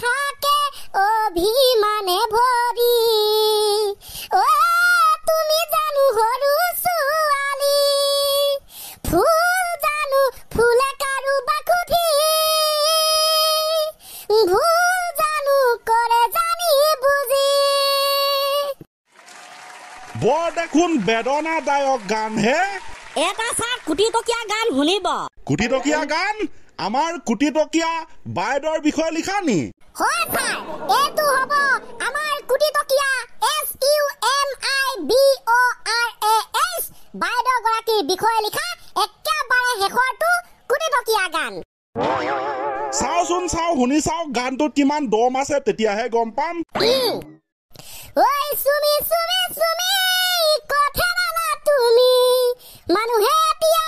থাকে অভিমানে ভৰি অ তুমি জানো সৰু ছোৱালী ফুল জানো ফুলে কাৰো বাকুঠি ভুল জানো কৰে জানি বুজি বৰ দেখোন বেদনাদায়ক গানহে এটা ছাৰ কুটিটকীয়া গান শুনিব কুটিটকীয়া গান আমাৰ কুটিটকীয়া বাইদেউৰ বিষয়ে লিখা নি হয় ভাই এইটো হ'ব আমাৰ কুটি টকিয়া S U M I B O' R A S বাইদেউ গৰাকীৰ বিষয়ে লিখা একেবাৰে শেষৰটো কুটি টকিয়া গান চাওচোন চাও শুনি চাও গানটোত কিমান দম আছে তেতিয়াহে গম পাম ঐ চুমি চুমি চুমি কথা নালা তুমি মানুহে এতিয়া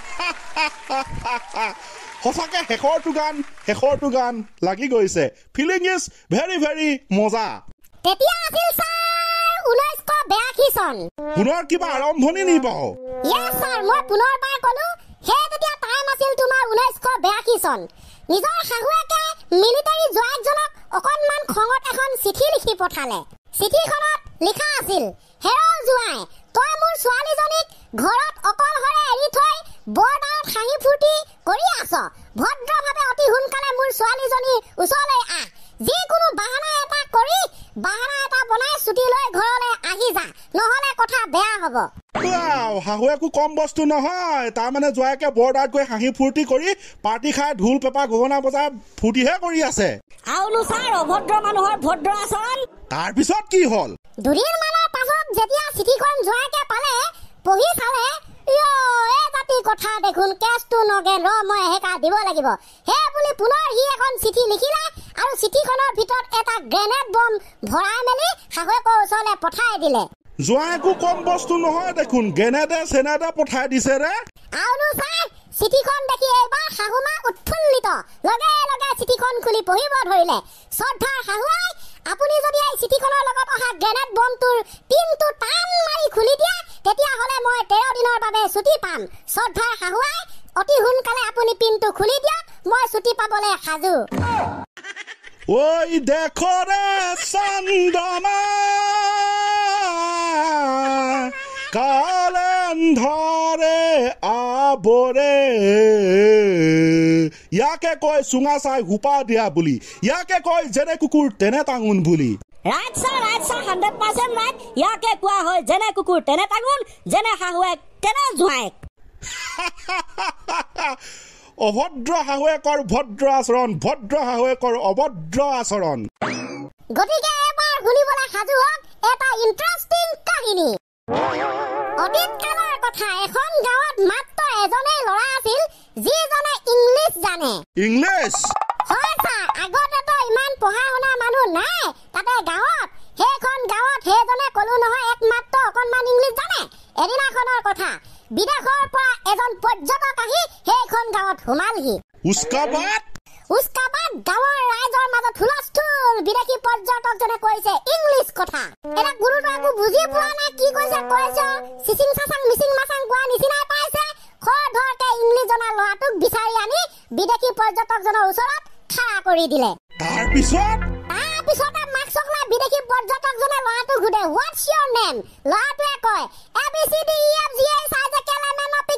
সঁচাকৈ শেষৰটো গান শেষৰটো গান লাগি গৈছে ফিলিং ইজ ভেৰি ভেৰি মজা পুনৰ কিবা আৰম্ভণি নি পাওঁ ঘৰত অকলে বৰ্ডাৰত হাঁহি ফূৰ্তি কৰি আছ ভদ্ৰভাৱে অতি সোনকালে মোৰ ছোৱালীজনীৰ ওচৰলৈ আহ যিকোনো বাহানা এটা কৰি বাহানা এটা বনাই ছুটি লৈ ঘৰলৈ আহি যা নহ'লে কথা বেয়া হ'ব গগনা বজাই কথা দেখোন কেছটো নগেন ৰ মই এহেকা দিব লাগিব হে বুলি পুনৰ সি এখন চিঠি লিখিলে আৰু চিঠিখনৰ ভিতৰত এটা গ্ৰেনেড বম ভৰাই মেলি শাহুৱেকৰ ওচৰলৈ পঠাই দিলে যোৱা একো কম বস্তু নহয় দেখোন গ্ৰেনেডে চেনেডে পঠাই দিছে ৰে আৰু চাই চিঠিখন দেখি এইবাৰ শাহুমা উৎফুল্লিত লগে লগে চিঠিখন খুলি পঢ়িব ধৰিলে শ্ৰদ্ধাৰ শাহুৱাই আপুনি যদি এই চিঠিখনৰ লগত অহা গ্ৰেনেড বমটোৰ পিনটো টান মাৰি খুলি দিয়ে তেতিয়াহ'লে মই তেৰ দিনৰ বাবে ছুটি পাম শ্ৰদ্ধাৰ হাহুৱাই অতি সোনকালে আপুনি পিনটো খুলি দিয়ক মই ছুটি পাবলৈ সাজু ঐ দেখৰে চন্দ্ৰমা কালে আবৰে ইয়াকে কয় চুঙা চাই সোপা দিয়া বুলি ইয়াকে কয় যেনে কুকুৰ তেনে টাঙোন বুলি যিজনে জানে ইংলিছ হয় আগত এটা ইমান পঢ়া শুনা মানুহ নাই তাতে গাঁৱত সেইখন গাঁৱত সেইজনে কলো নহয় একমাত্ৰ অকণমান ইংলিছ জানে এদিনাখনৰ কথা বিদেশৰ পৰা এজন পৰ্যটক আহি সেইখন গাঁৱত সোমালহি উস্কাবাদ উস্কাবাদ গাঁৱৰ ৰাইজৰ মাজত হুলস্থুল বিদেশী পৰ্যটকজনে কৈছে ইংলিছ কথা এটা গুৰুটো একো বুজি পোৱা নাই কি কৈছে কৈছে চিচিং চাচাং মিচিং মাচাং কোৱা নিচিনাই পাইছে খৰ ধৰকে ইংলিছ জনা ল'ৰাটোক বিচাৰি আনি বিদেশী পৰ্যটকজনৰ ওচৰত খাৰা কৰি দিলে তাৰপিছত তাৰপিছতে মাক্স লৈ বিদেশী পৰ্যটকজনে ল'ৰাটো সোধে হোৱাটছ ইয়ৰ নেম ল'ৰাটোৱে কয় A B C D E F G I J K L M N O' P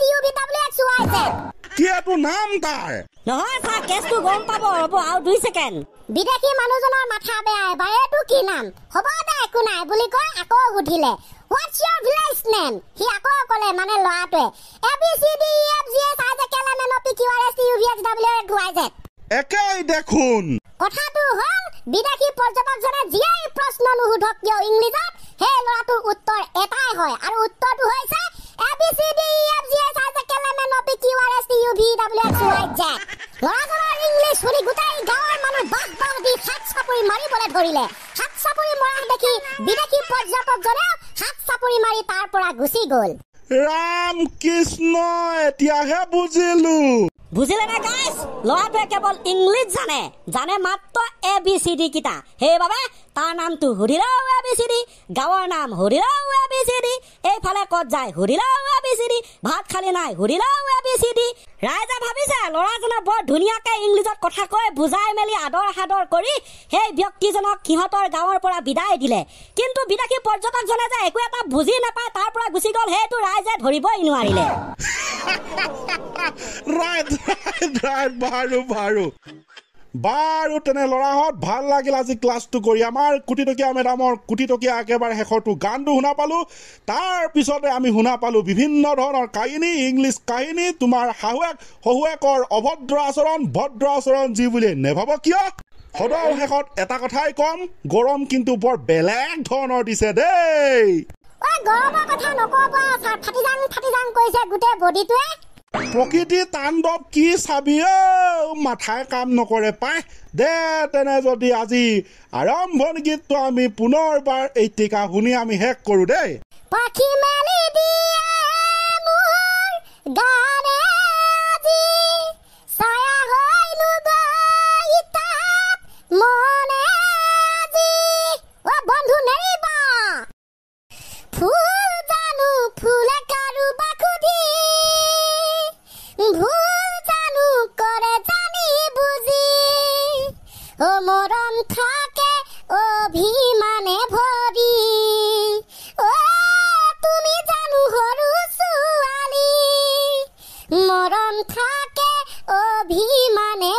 T U V W X Y Z কি এটো নাম তাৰ নহয় ছাৰ কেছটো গম পাব ৰ'ব আৰু দুই ছেকেণ্ড বিদেশী মানুহজনৰ মাথা বেয়া এবাৰ এইটো কি নাম হ'ব দে একো নাই বুলি কয় আকৌ সুধিলে হোৱাটছ ইয়াৰ ভিলেজ নেম সি আকৌ ক'লে মানে ল'ৰাটোৱে A B C D E F G I J একেই দেখোন কথাটো হল বিদেশী পৰ্যটকজনে যিয়েই প্ৰশ্ন নুসুধক কিয় ইংলিছত সেই ল'ৰাটোৰ উত্তৰ এটাই হয় আৰু উত্তৰটো হৈছে e, ৰাম কৃষ্ণ এতিয়াহে বুজিলো বুজিলে নে গাইজ ল'ৰাটোৱে কেৱল ইংলিছ জানে জানে মাত্ৰ এ বি চি ডি কিটা সেইবাবে তাৰ নামটো সুধিলেও এ বি চি ডি গাঁৱৰ নাম সুধিলেও এ বি চি ডি এইফালে ক'ত যায় সুধিলেও এ বি চি ডি ভাত খালি নাই সুধিলেও এ বি চি ডি ৰাইজে ভাবিছে ল'ৰাজনে বৰ ধুনীয়াকৈ ইংলিছত কথা কৈ বুজাই মেলি আদৰ সাদৰ কৰি সেই ব্যক্তিজনক সিহঁতৰ গাঁৱৰ পৰা বিদায় দিলে কিন্তু বিদেশী পৰ্যটকজনে যে একো এটা বুজি নাপায় তাৰ পৰা গুচি গ'ল সেইটো ৰাইজে ধৰিবই নোৱাৰিলে ৰাইট ৰাইট ৰাইট বাৰু বাৰু বাৰু তেনে ল'ৰাহঁত ভাল লাগিল আজি ক্লাছটো কৰি আমাৰ কোটিটকীয়া মেডামৰ কোটিটকীয়া একেবাৰে শেষৰটো গানটো শুনা পালো তাৰ পিছতে আমি শুনা পালো বিভিন্ন ধৰণৰ কাহিনী ইংলিছ কাহিনী তোমাৰ শাহুৱেক শহুৱেকৰ অভদ্ৰ আচৰণ ভদ্ৰ আচৰণ যি বুলি নেভাব কিয় সদৌ শেষত এটা কথাই ক'ম গৰম কিন্তু বৰ বেলেগ ধৰণৰ দিছে দেই প্ৰকৃতি তাণ্ডৱ কি চাবি মাথাই কাম নকৰে পাই দে তেনে যদি আজি আৰম্ভণি গীতটো আমি পুনৰবাৰ এই টিকা শুনি আমি শেষ কৰো দেই মরণ থাকে অভিমানে